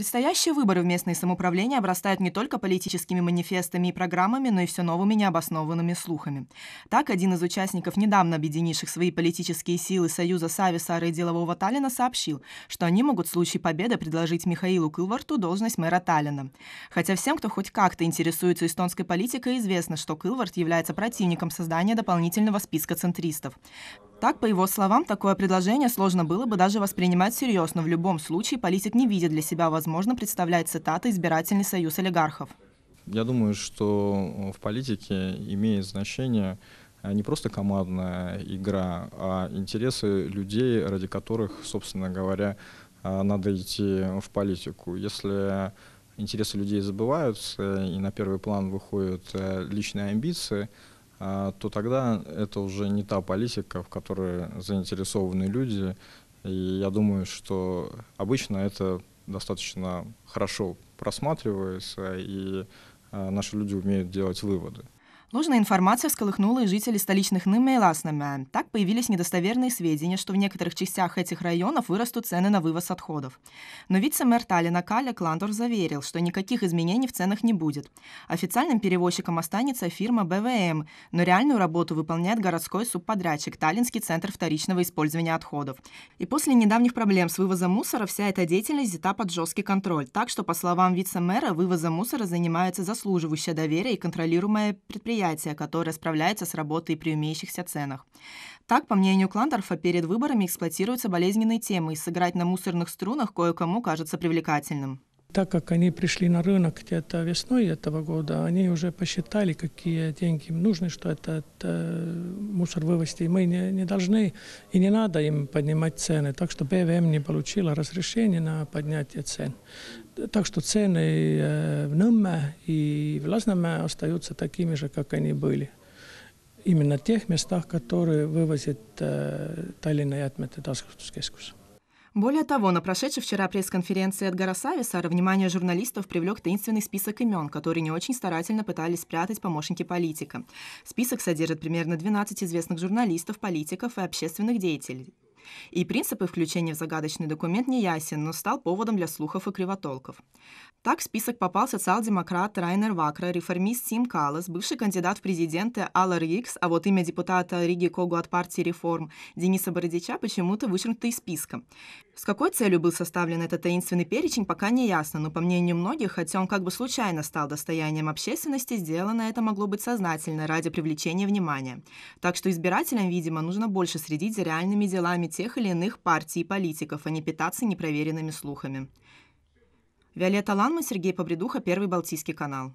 Предстоящие выборы в местные самоуправления обрастают не только политическими манифестами и программами, но и все новыми необоснованными слухами. Так, один из участников, недавно объединивших свои политические силы Союза Сависара и Делового Таллина, сообщил, что они могут в случае победы предложить Михаилу Кылварту должность мэра Таллина. Хотя всем, кто хоть как-то интересуется эстонской политикой, известно, что Кылварт является противником создания дополнительного списка центристов. Так, по его словам, такое предложение сложно было бы даже воспринимать всерьез, но в любом случае политик не видит для себя, возможно, представляет цитата «избирательный союз олигархов». Я думаю, что э, в политике имеет значение э, не просто командная игра, а интересы людей, ради которых, собственно говоря, э, надо идти в политику. Если интересы людей забываются и на первый план выходят личные амбиции, а, то тогда это уже не та политика, в которой заинтересованы люди. И я думаю, что обычно это достаточно хорошо просматривается, и а, наши люди умеют делать выводы. Ложная информация всколыхнула и жителей столичных Ныма и Ласнаме. Так появились недостоверные сведения, что в некоторых частях этих районов вырастут цены на вывоз отходов. Но вице-мэр Таллина Каля Кландор заверил, что никаких изменений в ценах не будет. Официальным перевозчиком останется фирма БВМ, но реальную работу выполняет городской субподрядчик Таллинский центр вторичного использования отходов. И после недавних проблем с вывозом мусора вся эта деятельность взята под жесткий контроль. Так что, по словам вице-мэра, вывозом мусора занимается заслуживающее доверие и контролируемое предприятие предприятие, которое справляется с работой при имеющихся ценах. Так, по мнению Кланторфа, перед выборами эксплуатируются болезненные темы, и сыграть на мусорных струнах кое-кому кажется привлекательным. Так как они пришли на рынок где-то весной этого года, они уже посчитали, какие деньги им нужны, что этот э, мусор вывести. мы не, не должны и не надо им поднимать цены. Так что ПВМ эм не получила разрешение на поднятие цен. Так что цены э, в Nõmme и в Лазнаме остаются такими же, как они были. Именно в тех местах, которые вывозит э, Таллинна Jätmete Taskustuskeskus. Более того, на прошедшей вчера пресс-конференции Эдгара Сависара внимание журналистов привлек таинственный список имен, которые не очень старательно пытались спрятать помощники политика. Список содержит примерно 12 известных журналистов, политиков и общественных деятелей и принципы включения в загадочный документ не ясен, но стал поводом для слухов и кривотолков. Так в список попал социал-демократ Райнер Вакра, реформист Сим Калас, бывший кандидат в президенты Аллар Икс, а вот имя депутата Риги Когу от партии «Реформ» Дениса Бородича почему-то вычеркнуто из списка. С какой целью был составлен этот таинственный перечень, пока не ясно, но по мнению многих, хотя он как бы случайно стал достоянием общественности, сделано это могло быть сознательно ради привлечения внимания. Так что избирателям, видимо, нужно больше следить за реальными делами тех или иных партий и политиков, а не питаться непроверенными слухами. Виолетта Ланма, Сергей Побредуха, Первый Балтийский канал.